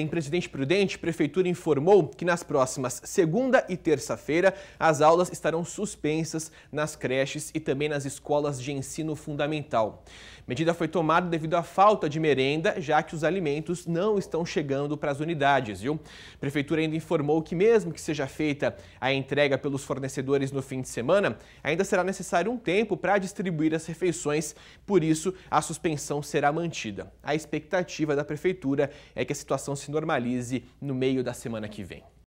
Em Presidente Prudente, Prefeitura informou que nas próximas segunda e terça-feira as aulas estarão suspensas nas creches e também nas escolas de ensino fundamental. Medida foi tomada devido à falta de merenda, já que os alimentos não estão chegando para as unidades, viu? A Prefeitura ainda informou que mesmo que seja feita a entrega pelos fornecedores no fim de semana, ainda será necessário um tempo para distribuir as refeições, por isso a suspensão será mantida. A expectativa da Prefeitura é que a situação se se normalize no meio da semana que vem.